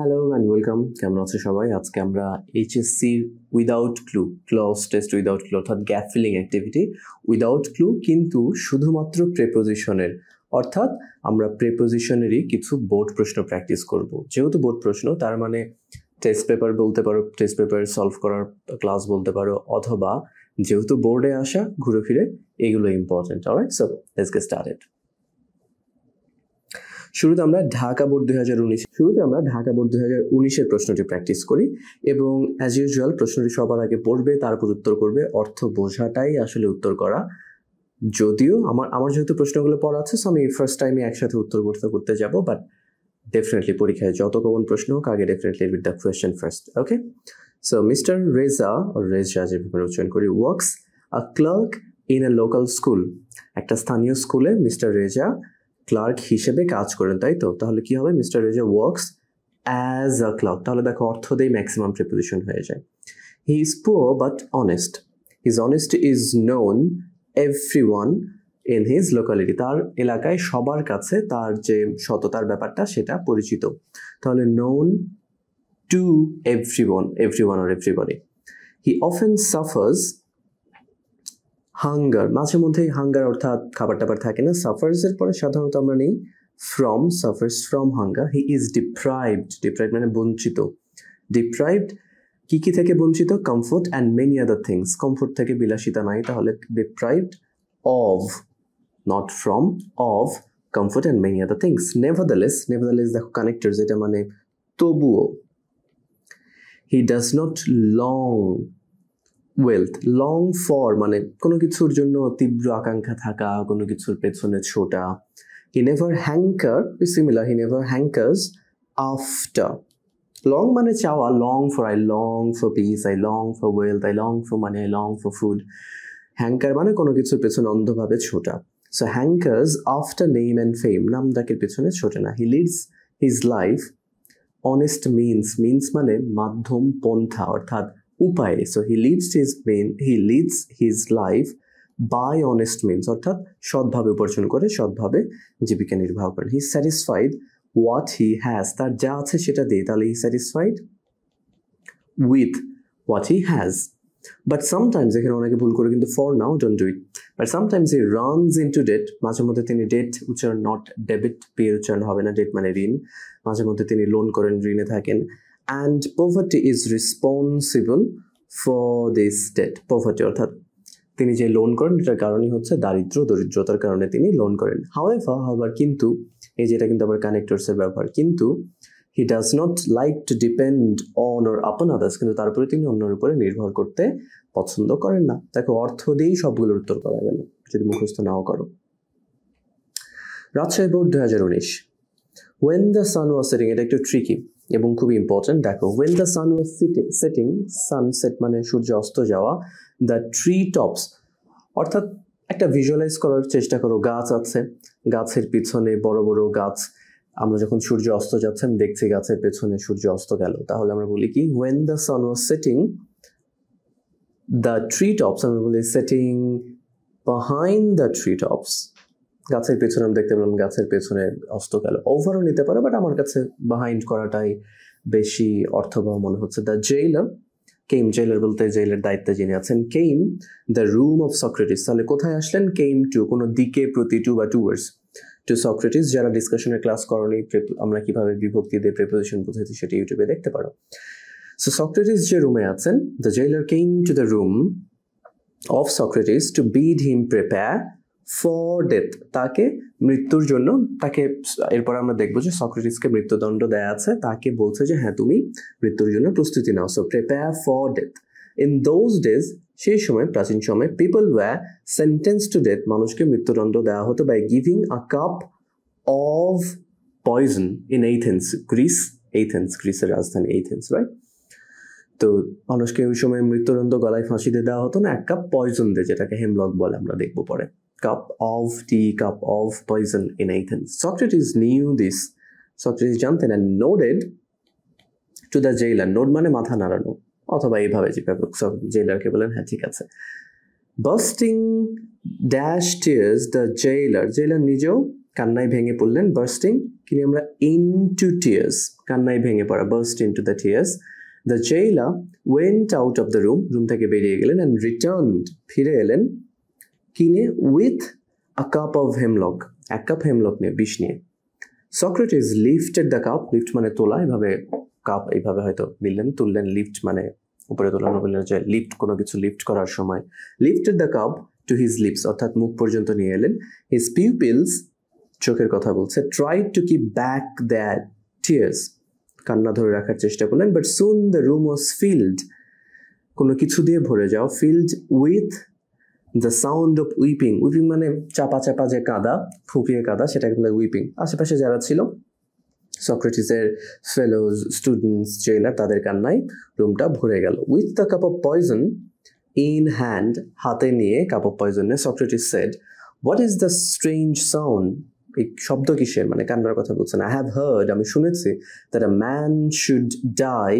Hello and welcome কেমন আছে সবাই আজকে আমরা H S C without clue cloze test without clue অর্থাৎ gap filling activity without clue কিন্তু শুধুমাত্র প্রেপোজিশনের অর্থাৎ আমরা প্রেপোজিশনেরই কিছু বোর্ড প্রশ্ন প্র্যাকটিস করব যেহেতু বোর্ড প্রশ্ন তার মানে টেস্ট পেপার বলতে পারো টেস্ট পেপার সলভ করার ক্লাস বলতে পারো অথবা যেহেতু বোর্ডে আসা ঘুরে ফিরে এগুলো important alright so let's get started শুরুতে আমরা ঢাকা বোর্ড দুই হাজার উনিশ শুরুতে আমরা ঢাকা বোর্ড দুই হাজার উনিশের প্রশ্নটি প্র্যাকটিস করি এবং অ্যাজ ইউজুয়াল প্রশ্নটি সবার আগে পড়বে তারপর উত্তর করবে অর্থ বোঝাটাই আসলে উত্তর করা যদিও আমার আমার যেহেতু প্রশ্নগুলো পড়া আছে সো আমি ফার্স্ট টাইমে একসাথে উত্তর করতে করতে যাবো বাট ডেফিনেটলি পরীক্ষায় যত কমন প্রশ্ন হোক আগে definitely with the question first okay so mister Reza Reza যেভাবে উচ্চারণ করি works a clerk in a local school একটা স্থানীয় স্কুলে মিস্টার রেজা ক্লার্ক হিসেবে কাজ করেন তাই তো তাহলে কি হবে mister Reza works as a clerk তাহলে দেখো অর্থ দিয়ে ম্যাক্সিমাম প্রিপোজিশন হয়ে যায় he is poor but honest his honest is known everyone in his locality তার এলাকায় সবার কাছে তার যে সততার ব্যাপারটা সেটা পরিচিত তাহলে known to everyone everyone or everybody he often suffers hunger মাঝে মধ্যেই হাঙ্গার অর্থাৎ খাবার টাবার থাকে না সাফার্সের পরে সাধারণত আমরা নেই from suffers from hunger he is deprived deprive মানে বঞ্চিত ডিপ্রাইভড কি কি থেকে বঞ্চিত comfort and many other things comfort থেকে বিলাসিতা নাই তাহলে deprived of not from of comfort and many other things nevertheless nevertheless দেখো কানেক্টার যেটা মানে তবুও he does not long wealth long for মানে কোনো কিছুর জন্য তীব্র আকাঙ্ক্ষা থাকা কোনো কিছুর পেছনে ছোটা he never hanker similar he never hankers after long মানে চাওয়া long for I long for peace I long for wealth I long for মানে I long for food hanker মানে কোনো কিছুর পেছনে অন্ধভাবে ছোটা so hankers after name and fame নাম ডাকের পেছনে ছোটে না he leads his life honest means means মানে মাধ্যম পন্থা অর্থাৎ উপায়ে so he leads his men he leads his life by honest means অর্থাৎ সৎভাবে উপার্জন করে সৎভাবে জীবিকা নির্বাহ করেন he satisfied what he has তার যা আছে সেটা দিয়ে তাহলে he satisfied with what he has but sometimes এখানে অনেকে ভুল করে কিন্তু for now don't do it but sometimes he runs into debt মাঝে মধ্যে তিনি ডেট উচ্চারণ নট ডেবিট পে উচ্চারণ হবে না ডেট মানে ঋণ মাঝে মধ্যে তিনি লোন করেন ঋণে থাকেন and poverty is responsible for this debt poverty অর্থাৎ তিনি যে লোন করেন এটার কারণই হচ্ছে দারিদ্র দরিদ্রতার কারণে তিনি লোন করেন হাওয়েভার আবার কিন্তু এই যেটা কিন্তু আবার কানেক্টরসের ব্যবহার কিন্তু he does not like to depend on or upon others কিন্তু তারপরে তিনি অন্যের উপরে নির্ভর করতে পছন্দ করেন না তাকে অর্থ দিয়েই সবগুলোর উত্তর করা গেল যদি মুখস্থ নাও করো রাজশাহী বোর্ড দু হাজার উনিশ when the sun was setting এটা একটু ট্রিকি এবং খুব ইম্পর্টেন্ট দেখো when the sun was setting sunset মানে সূর্য অস্ত যাওয়া দ্য ট্রি টপস অর্থাৎ একটা ভিজুয়ালাইজ করার চেষ্টা করো গাছ আছে গাছের পিছনে বড় বড় গাছ আমরা যখন সূর্য অস্ত যাচ্ছে আমি দেখছি গাছের পেছনে সূর্য অস্ত গেল তাহলে আমরা বলি কি when the sun was setting the tree tops আমরা বলি setting behind the tree tops গাছের পেছনে আমি দেখতে পেলাম গাছের পেছনে অস্তকাল ওভারও নিতে পারে বাট আমার কাছে বাহাইন্ড করাটাই বেশি অর্থবহ মনে হচ্ছে দ্য জেইলার কেইম জেলার বলতে জেলের দায়িত্বে যিনি আছেন came the room of Socrates তাহলে কোথায় আসলেন কেইম টু কোনো দিকে প্রতি টু বা টুয়ার্স টু সক্রেটিস যারা ডিসকাশনের ক্লাস করনি আমরা কিভাবে বিভক্তি দিয়ে প্রিপোজিশন বুঝেছি সেটা ইউটিউবে দেখতে পারো সো সক্রেটিস যে রুমে আছেন the jailer came to the room of Socrates to bid him prepare for death তাকে মৃত্যুর জন্য তাকে এরপর আমরা দেখবো যে সক্রেটিসকে মৃত্যুদণ্ড দেয়া আছে তাকে বলছে যে হ্যাঁ তুমি মৃত্যুর জন্য প্রস্তুতি নাও so prepare for death in those days সেই সময় প্রাচীন সময় people were sentence to death মানুষকে মৃত্যুদণ্ড দেওয়া হতো by giving a cup of poison in Athens Greece Athens গ্রিসের রাজধানী এইথেন্স রাইট তো মানুষকে ওই সময় মৃত্যুদণ্ড গলায় ফাঁসি দিয়ে দেওয়া হতো না এক কাপ পয়জন দেয় যেটাকে হেমলক বলে আমরা দেখবো পরে cup of tea, cup of poison in Athens. Socrates knew this. সক্রেটিস জানতেন and nodded to the jailer nod মানে মাথা নাড়ানো অথবা এইভাবে যেভাবে জেলারকে বলেন হ্যাঁ ঠিক আছে বার্স্টিং ড্যাশ টিয়ার্স দ্য জেলার জেলার নিজেও কান্নায় ভেঙে পড়লেন বার্স্টিং কিনে আমরা ইন টু টিয়ার্স কান্নায় ভেঙে পড়া burst into the tears the jailer went out of the room room থেকে বেরিয়ে গেলেন অ্যান্ড রিটার্ন ফিরে এলেন কিনে with a cup of hemlock এক কাপ হেমলক নিয়ে বিষ নিয়ে Socrates lifted the cup lift মানে তোলা এভাবে কাপ এইভাবে হয়তো নিলেন তুললেন লিফট মানে উপরে তোলানো বললেন যে লিফট কোনো কিছু লিফট করার সময় lifted the cup to his lips অর্থাৎ মুখ পর্যন্ত নিয়ে এলেন হিজ পিউপিলস চোখের কথা বলছে try to keep back that tears কান্না ধরে রাখার চেষ্টা করলেন but soon the room was filled কোনো কিছু দিয়ে ভরে যাও filled with the sound of weeping weeping মানে চাপা চাপা যে কাদা ফুঁপিয়ে কাদা সেটাকে বলে উইপিং আশেপাশে যারা ছিল সক্রেটিসের ফেলোজ স্টুডেন্টস জেলার তাদের কান্নায় রুমটা ভরে গেল with the cup of poison in hand হাতে নিয়ে কাপ অফ পয়জনে Socrates said what is the strange sound এই শব্দ কিসের মানে কান্নার কথা বলছেন আই হ্যাভ হার্ড আমি শুনেছি that a man should die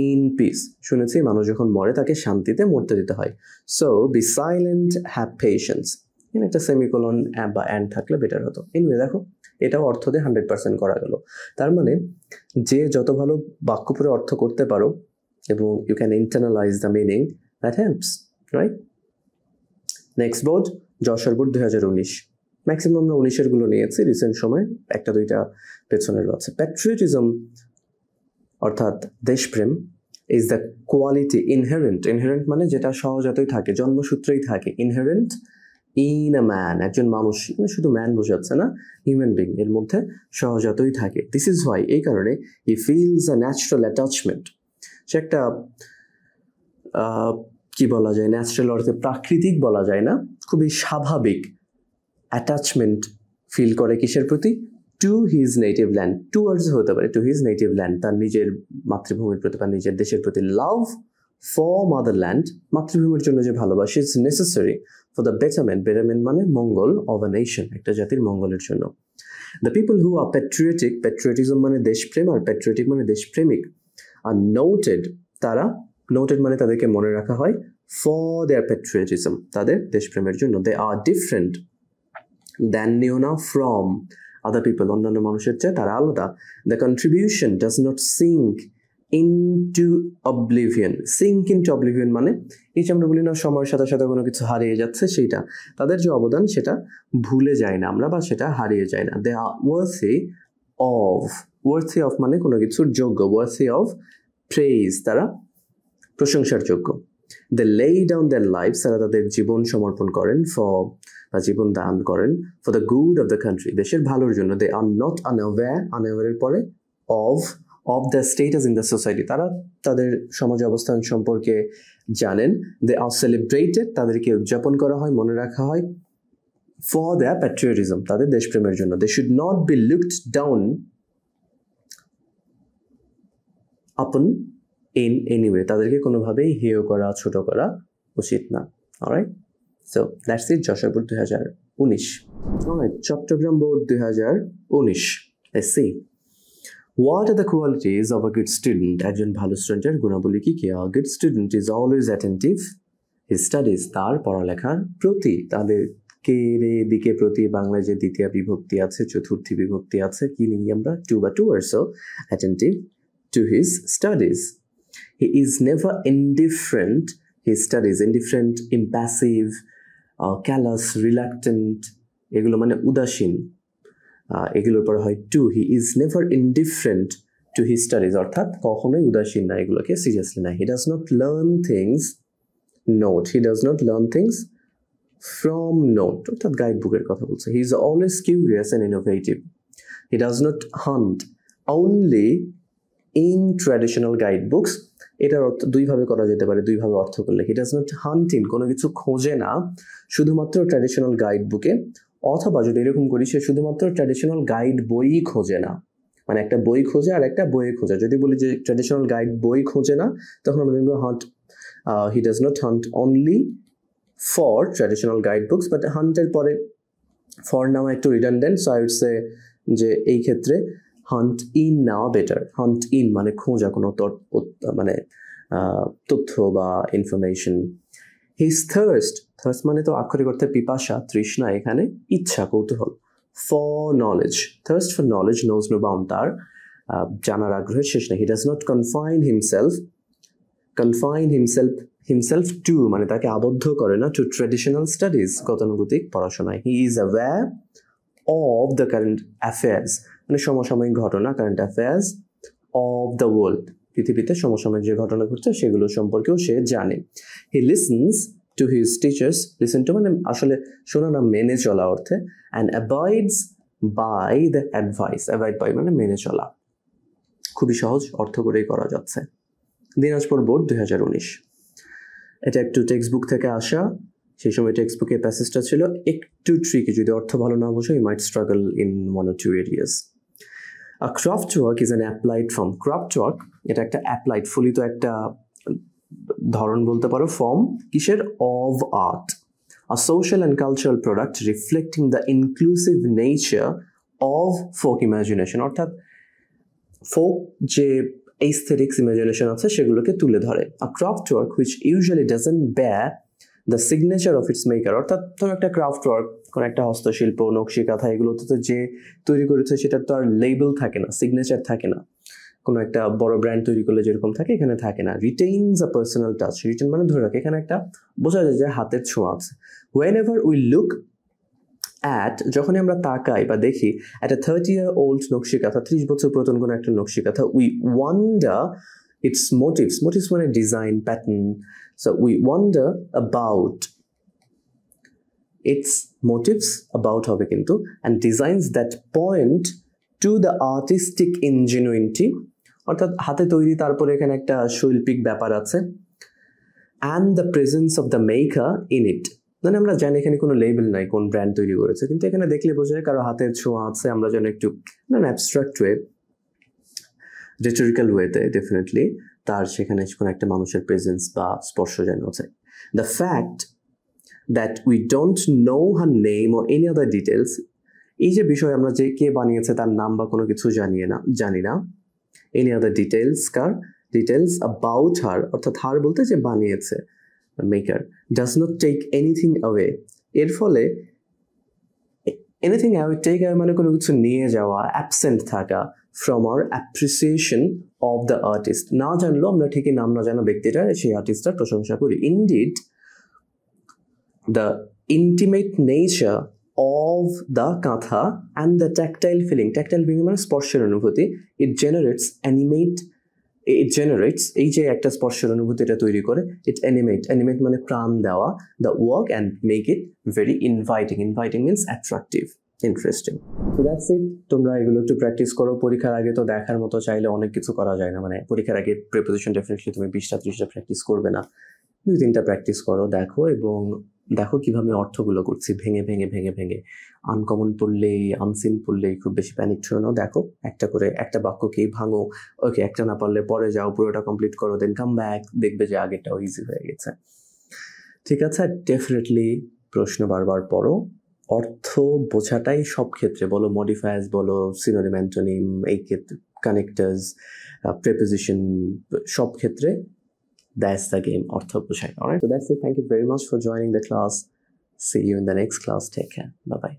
in peace শুনেছি মানুষ যখন মরে তাকে শান্তিতে মরতে দিতে হয় so be silent have patience এখানে একটা সেমিকোলন বা অ্যান্ড থাকলে বেটার হতো এনিওয়ে দেখো এটাও অর্থ দিয়ে হান্ড্রেড পার্সেন্ট করা গেল তার মানে যে যত ভালো বাক্য পরে অর্থ করতে পারো এবং you can internalise the meaning that helps right next board Jessore board দুই হাজার উনিশ ম্যাক্সিমাম আমরা গুলো নিয়েছি রিসেন্ট সময় একটা দুইটা পেছনের আছে প্যাট্রিয়টিজম অর্থাৎ দেশপ্রেম is the quality inherent inherent মানে যেটা সহজাতই থাকে জন্মসূত্রেই থাকে ইনহেরেন্ট ইন আ ম্যান একজন মানুষ মানে শুধু ম্যান বোঝাচ্ছে না হিউম্যান বিং এর মধ্যে সহজাতই থাকে দিস ইজ হোয়াই এই কারণে he feels a natural attachment সে একটা কি বলা যায় ন্যাচারাল অর্থে প্রাকৃতিক বলা যায় না খুবই স্বাভাবিক অ্যাটাচমেন্ট ফিল করে কিসের প্রতি to his native land towards হতে পারে টু হিজ নেটিভ ল্যান্ড তার নিজের মাতৃভূমির প্রতি বা নিজের দেশের প্রতি লাভ ফর মাদারল্যান্ড মাতৃভূমির জন্য যে ভালোবাসা it's necessary for the betterment betterment মানে মঙ্গল অব নেশন একটা জাতির মঙ্গলের জন্য দ্য পিপল হু আর প্যাট্রিয়েটিক প্যাট্রিয়েটিজম মানে দেশপ্রেম আর প্যাট্রিয়েটিক মানে দেশপ্রেমিক আর নোটেড তারা নোটেড মানে তাদেরকে মনে রাখা হয় ফর দেয়ার প্যাট্রিয়েটিজম তাদের দেশপ্রেমের জন্য দে আর ডিফারেন্ট দ্যান নিও না ফ্রম আদার পিপল অন্যান্য মানুষের চেয়ে তারা আলাদা the contribution does not sink into oblivion sink into oblivion মানে এই যে আমরা বলি না সময়ের সাথে সাথে কোনো কিছু হারিয়ে যাচ্ছে সেইটা তাদের যে অবদান সেটা ভুলে যায় না আমরা বা সেটা হারিয়ে যায় না they are of worthy of মানে কোনো কিছুর যোগ্য ওয়ার্থি অফ প্রেইজ তারা প্রশংসার যোগ্য দ্য লেই ডাউন দ্যার লাইফ তারা তাদের জীবন সমর্পণ করেন ফর বা জীবন দান করেন for the good of the country দেশের ভালোর জন্য দে আর নট আনঅ্যাওয়্যার আনঅ্যাওয়্যারের পরে of of the status in the society তারা তাদের সমাজ অবস্থান সম্পর্কে জানেন দে আর সেলিব্রেটেড তাদেরকে উদযাপন করা হয় মনে রাখা হয় ফর দ্য প্যাট্রিয়টিজম তাদের দেশপ্রেমের জন্য they should not be looked down upon in anyway তাদেরকে কোনোভাবেই হেয় করা ছোট করা উচিত না right so that's it Jessore board দুই হাজার উনিশ চট্টগ্রাম বোর্ড দুই হাজার উনিশ C What are the qualities of a good student? একজন ভালো স্টুডেন্টের গুণাবলী কি কি? A good student is always attentive His studies তার পড়ালেখার প্রতি তাদের কে রে দিকে প্রতি বাংলায় যে দ্বিতীয় বিভক্তি আছে চতুর্থী বিভক্তি আছে কি নিই আমরা টু বা to are so attentive to his studies he is never indifferent he studies indifferent impassive callous reluctant এগুলো মানে উদাসীন এগুলোর পর হয় to he is never indifferent to he studies অর্থাৎ কখনোই উদাসীন না এগুলোকে সিরিয়াসলি না he does not learn things note he does not learn things from note অর্থাৎ গাইড বুকের কথা বলছে he is always curious and innovative he does not hunt only in traditional guide books এটার অর্থ দুইভাবে করা যেতে পারে দুইভাবে অর্থ করলে ইট ডাজ নট হান্টিং কোনো কিছু খোঁজে না শুধুমাত্র ট্র্যাডিশনাল গাইড বুকে অথবা যদি এরকম করি সে শুধুমাত্র ট্র্যাডিশনাল গাইড বইই খোঁজে না মানে একটা বই খোঁজে আর একটা বইয়ে খোঁজে যদি বলি যে ট্র্যাডিশনাল গাইড বই খোঁজে না তখন আমরা দেখবো hunt he does not hunt only for traditional guide books but হান্টের পরে ফর নামা একটু then so I would say যে এই ক্ষেত্রে হান্ট ইন নেওয়া বেটার হান্ট ইন মানে খোঁজা কোনো মানে তথ্য বা ইনফরমেশন হিজ থার্স্ট থার্স্ট মানে তো আক্ষরিক অর্থে পিপাসা তৃষ্ণা এখানে ইচ্ছা কৌতূহল for knowledge thirst for knowledge knows no bound তার জানার আগ্রহের শেষ না he does not confine himself confine himself himself to মানে তাকে আবদ্ধ করে না টু ট্রেডিশনাল স্টাডিজ গতানুগতিক পড়াশোনায় he is aware of the current affairs মানে সমসাময়িক ঘটনা current affairs of the world পৃথিবীতে সমসাময়িক যে ঘটনা ঘটছে সেগুলো সম্পর্কেও সে জানে he listens to his teachers listen to মানে আসলে শোনা না মেনে চলা অর্থে and abides by the advice abide by মানে মেনে চলা খুবই সহজ অর্থ করেই করা যাচ্ছে দিনাজপুর বোর্ড দুই হাজার উনিশ এটা একটু টেক্সট বুক থেকে আসা সেই সময় টেক্সট বুকের প্যাসেজটা ছিল একটু ট্রিকে যদি অর্থ ভালো না বোঝো you might struggle in one of two areas are crop truck is an applied from crop truck. It acta applied fully to acta ধরন বলতে পারো ফর্ম কিসের of art a social and cultural product reflecting the inclusive nature of folk imagination অর্থাৎ folk যে aesthetics imagination আছে সেগুলোকে তুলে ধরে a craft work which usually doesn't bear the signature of its maker অর্থাৎ ধরো একটা ক্রাফট ওয়ার্ক কোনো একটা হস্তশিল্প নকশিকাথা এগুলোতে তো যে তৈরি করেছে সেটার তো আর লেবেল থাকে না সিগনেচার থাকে না কোনো একটা বড় ব্র্যান্ড তৈরি করলে যেরকম থাকে এখানে থাকে না retains a personal touch retain মানে ধরে রাখে এখানে একটা বোঝা যায় যে হাতের ছোঁয়া আছে whenever we look at যখনই আমরা তাকাই বা দেখি একটা থার্টি ইয়ার ওল্ড কাঁথা ত্রিশ বছর পুরাতন কোনো একটা nakshi kantha we wonder its motifs. Motifs were a design pattern. So we wonder about its motifs, about হবে কিন্তু, and designs that point to the artistic ingenuity. অর্থাৎ হাতে তৈরি তারপরে এখানে একটা শৈল্পিক ব্যাপার আছে and the presence of the maker in it মানে আমরা জানি এখানে কোনো লেবেল নাই কোন ব্র্যান্ড তৈরি করেছে কিন্তু এখানে দেখলে বোঝা যায় কারো হাতের ছোঁয়া আছে আমরা যেন একটু অ্যাবস্ট্রাক্ট ওয়ে রেটোরিক্যাল ওয়েতে ডেফিনেটলি তার সেখানে কোনো একটা মানুষের প্রেজেন্স বা স্পর্শ যেন আছে the fact that we don't know her name or any other details এই যে বিষয় আমরা যে কে বানিয়েছে তার নাম বা কোনো কিছু জানিয়ে না জানি না এনি আদার ডিটেলস কার ডিটেলস অ্যাবাউট হার অর্থাৎ হার বলতে যে বানিয়েছে maker does not take anything away এর ফলে এনিথিং অ্যাওয়ে টেক অ্যাওয়ে মানে কোনো কিছু নিয়ে যাওয়া অ্যাবসেন্ট থাকা from our appreciation of the artist না জানলেও আমরা ঠিকই নাম না জানা ব্যক্তিটার সেই আর্টিস্টটার প্রশংসা করি indeed the intimate nature of the kantha and the tactile feeling tactile feeling মানে স্পর্শের অনুভূতি it generates animate it generates এই যে একটা স্পর্শের অনুভূতি এটা তৈরি করে ইট অ্যানিমেট অ্যানিমেট মানে প্রাণ দেওয়া the work and make it very inviting inviting means attractive interesting তো দ্যাটস ইট তোমরা এগুলো একটু প্র্যাকটিস করো পরীক্ষার আগে তো দেখার মতো চাইলে অনেক কিছু করা যায় না মানে পরীক্ষার আগে প্রিপারেশন ডেফিনেটলি তুমি বিশটা ত্রিশটা প্র্যাকটিস করবে না দুই তিনটা প্র্যাকটিস করো দেখো এবং দেখো কিভাবে অর্থগুলো করছি ভেঙে ভেঙে ভেঙে ভেঙে আনকমন পড়লেই আনসিন পড়লেই খুব বেশি প্যানিক ছড়ো দেখো একটা করে একটা বাক্যকেই ভাঙো ওকে একটা না পারলে পরে যাও পুরোটা কমপ্লিট করো দেন কাম ব্যাক দেখবে যে আগেরটাও ইজি হয়ে গেছে ঠিক আছে ডেফিনেটলি প্রশ্ন বারবার পড়ো অর্থ বোঝাটাই সব ক্ষেত্রে বলো মডিফায়ার্স বলো সিনোনিম অ্যান্টোনিম এই ক্ষেত্রে কানেক্টার্স প্রেপোজিশন সব ক্ষেত্রে দ্যাটস দ্য গেম অর্থ বোঝায় অনেক so that's thank you very much for joining the class see you in the next class take হ্যাঁ বাই বাই